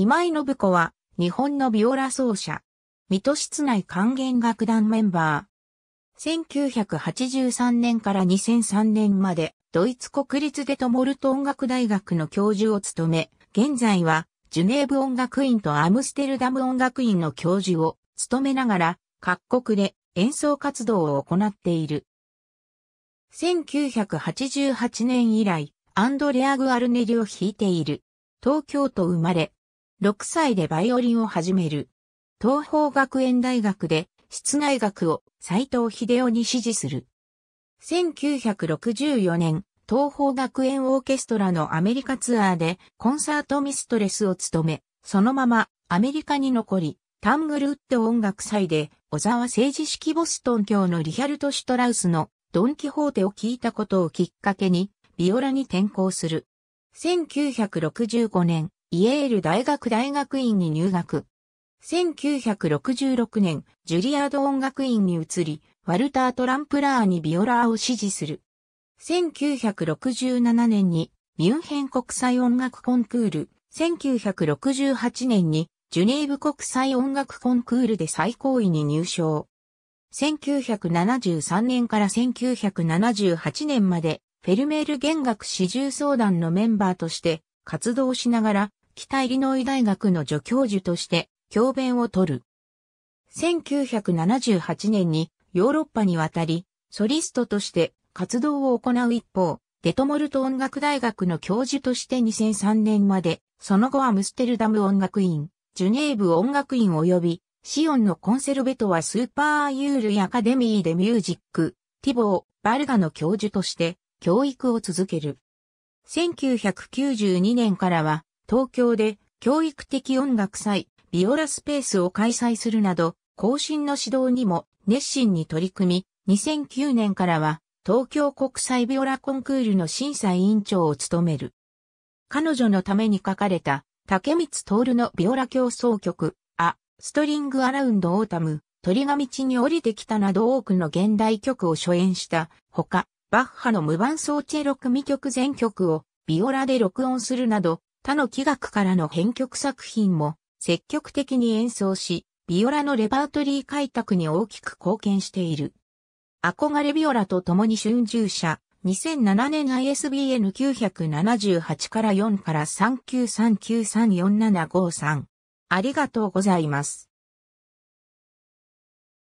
今井信子は、日本のビオラ奏者。水戸室内管弦楽団メンバー。1983年から2003年まで、ドイツ国立デトモルト音楽大学の教授を務め、現在は、ジュネーブ音楽院とアムステルダム音楽院の教授を務めながら、各国で演奏活動を行っている。1988年以来、アンドレア・グアルネリを弾いている。東京都生まれ、6歳でバイオリンを始める。東方学園大学で室内学を斎藤秀夫に指示する。1964年、東方学園オーケストラのアメリカツアーでコンサートミストレスを務め、そのままアメリカに残り、タングルウッド音楽祭で小沢政治式ボストン教のリヒャルト・シュトラウスのドン・キホーテを聞いたことをきっかけにビオラに転校する。1965年、イエール大学大学院に入学。1966年、ジュリアード音楽院に移り、ワルター・トランプラーにビオラーを支持する。1967年にミュンヘン国際音楽コンクール、1968年にジュネーブ国際音楽コンクールで最高位に入賞。1973年から1978年までフェルメール弦楽四重相談のメンバーとして活動しながら北イリノイ大学の助教授として教鞭を取る。1978年にヨーロッパに渡り、ソリストとして活動を行う一方、デトモルト音楽大学の教授として2003年まで、その後アムステルダム音楽院、ジュネーブ音楽院及び、シオンのコンセルベトはスーパーユールアカデミーでミュージック、ティボー、バルガの教授として、教育を続ける。1992年からは、東京で教育的音楽祭、ビオラスペースを開催するなど、後進の指導にも熱心に取り組み、2009年からは東京国際ビオラコンクールの審査委員長を務める。彼女のために書かれた竹光徹のビオラ競争曲、あ、ストリングアラウンドオータム、鳥が道に降りてきたなど多くの現代曲を初演したほか、バッハの無伴奏チェロ組曲全曲をビオラで録音するなど、他の器楽からの編曲作品も積極的に演奏し、ビオラのレパートリー開拓に大きく貢献している。憧れビオラと共に春秋社、2007年 ISBN978 から4から393934753。ありがとうございます。